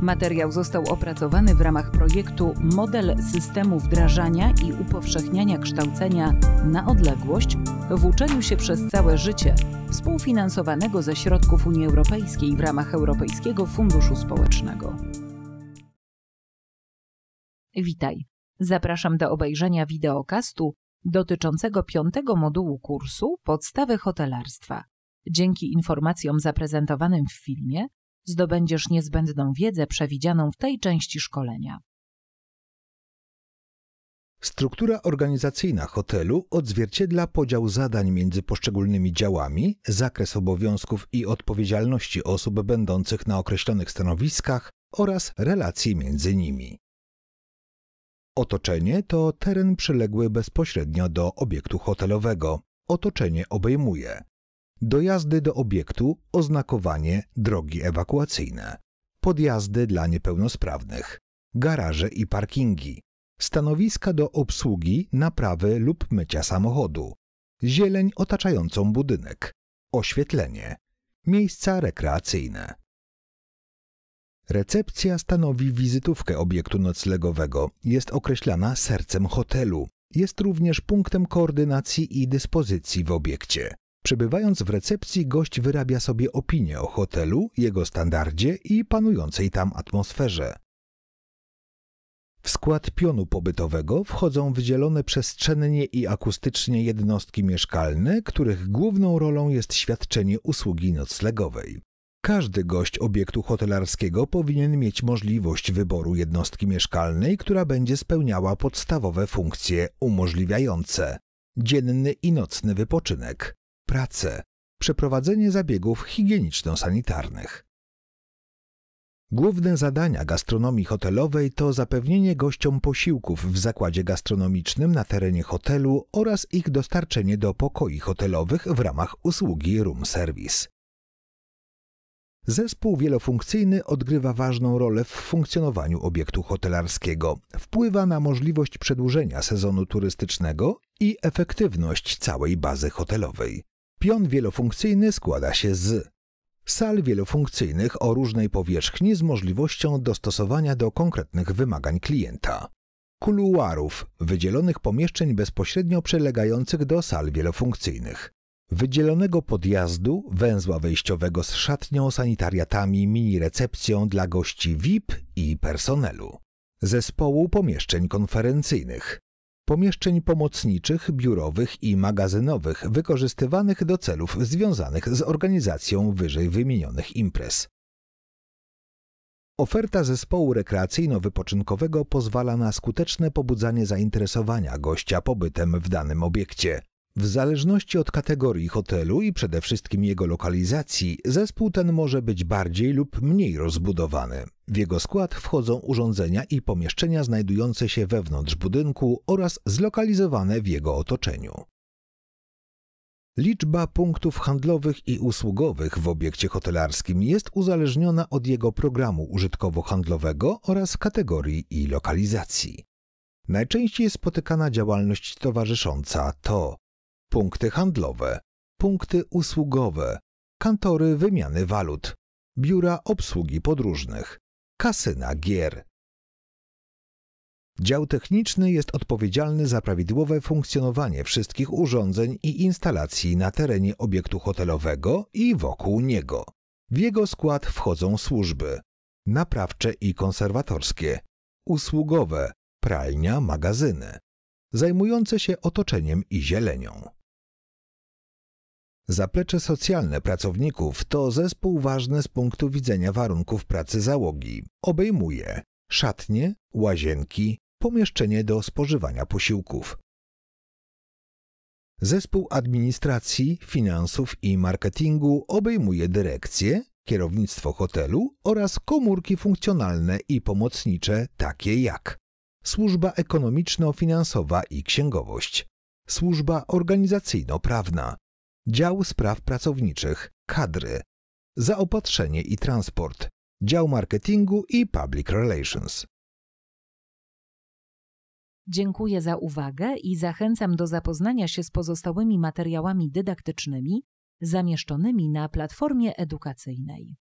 Materiał został opracowany w ramach projektu Model systemu wdrażania i upowszechniania kształcenia na odległość w uczeniu się przez całe życie, współfinansowanego ze środków Unii Europejskiej w ramach Europejskiego Funduszu Społecznego. Witaj. Zapraszam do obejrzenia wideokastu dotyczącego piątego modułu kursu Podstawy hotelarstwa. Dzięki informacjom zaprezentowanym w filmie zdobędziesz niezbędną wiedzę przewidzianą w tej części szkolenia. Struktura organizacyjna hotelu odzwierciedla podział zadań między poszczególnymi działami, zakres obowiązków i odpowiedzialności osób będących na określonych stanowiskach oraz relacje między nimi. Otoczenie to teren przyległy bezpośrednio do obiektu hotelowego. Otoczenie obejmuje dojazdy do obiektu, oznakowanie, drogi ewakuacyjne, podjazdy dla niepełnosprawnych, garaże i parkingi, stanowiska do obsługi, naprawy lub mycia samochodu, zieleń otaczającą budynek, oświetlenie, miejsca rekreacyjne. Recepcja stanowi wizytówkę obiektu noclegowego, jest określana sercem hotelu, jest również punktem koordynacji i dyspozycji w obiekcie. Przybywając w recepcji, gość wyrabia sobie opinię o hotelu, jego standardzie i panującej tam atmosferze. W skład pionu pobytowego wchodzą wydzielone przestrzennie i akustycznie jednostki mieszkalne, których główną rolą jest świadczenie usługi noclegowej. Każdy gość obiektu hotelarskiego powinien mieć możliwość wyboru jednostki mieszkalnej, która będzie spełniała podstawowe funkcje umożliwiające dzienny i nocny wypoczynek, pracę, przeprowadzenie zabiegów higieniczno-sanitarnych. Główne zadania gastronomii hotelowej to zapewnienie gościom posiłków w zakładzie gastronomicznym na terenie hotelu oraz ich dostarczenie do pokoi hotelowych w ramach usługi room service. Zespół wielofunkcyjny odgrywa ważną rolę w funkcjonowaniu obiektu hotelarskiego, wpływa na możliwość przedłużenia sezonu turystycznego i efektywność całej bazy hotelowej. Pion wielofunkcyjny składa się z sal wielofunkcyjnych o różnej powierzchni z możliwością dostosowania do konkretnych wymagań klienta, kuluarów, wydzielonych pomieszczeń bezpośrednio przylegających do sal wielofunkcyjnych, wydzielonego podjazdu, węzła wejściowego z szatnią, sanitariatami, mini-recepcją dla gości VIP i personelu, zespołu pomieszczeń konferencyjnych, pomieszczeń pomocniczych, biurowych i magazynowych wykorzystywanych do celów związanych z organizacją wyżej wymienionych imprez. Oferta zespołu rekreacyjno-wypoczynkowego pozwala na skuteczne pobudzanie zainteresowania gościa pobytem w danym obiekcie, w zależności od kategorii hotelu i przede wszystkim jego lokalizacji, zespół ten może być bardziej lub mniej rozbudowany. W jego skład wchodzą urządzenia i pomieszczenia znajdujące się wewnątrz budynku oraz zlokalizowane w jego otoczeniu. Liczba punktów handlowych i usługowych w obiekcie hotelarskim jest uzależniona od jego programu użytkowo-handlowego oraz kategorii i lokalizacji. Najczęściej spotykana działalność towarzysząca to punkty handlowe, punkty usługowe, kantory wymiany walut, biura obsługi podróżnych, kasyna gier. Dział techniczny jest odpowiedzialny za prawidłowe funkcjonowanie wszystkich urządzeń i instalacji na terenie obiektu hotelowego i wokół niego. W jego skład wchodzą służby naprawcze i konserwatorskie, usługowe, pralnia, magazyny, zajmujące się otoczeniem i zielenią. Zaplecze socjalne pracowników to zespół ważny z punktu widzenia warunków pracy załogi. Obejmuje szatnie, łazienki, pomieszczenie do spożywania posiłków. Zespół administracji, finansów i marketingu obejmuje dyrekcję, kierownictwo hotelu oraz komórki funkcjonalne i pomocnicze takie jak służba ekonomiczno-finansowa i księgowość, służba organizacyjno-prawna, dział spraw pracowniczych, kadry, zaopatrzenie i transport, dział marketingu i public relations. Dziękuję za uwagę i zachęcam do zapoznania się z pozostałymi materiałami dydaktycznymi zamieszczonymi na platformie edukacyjnej.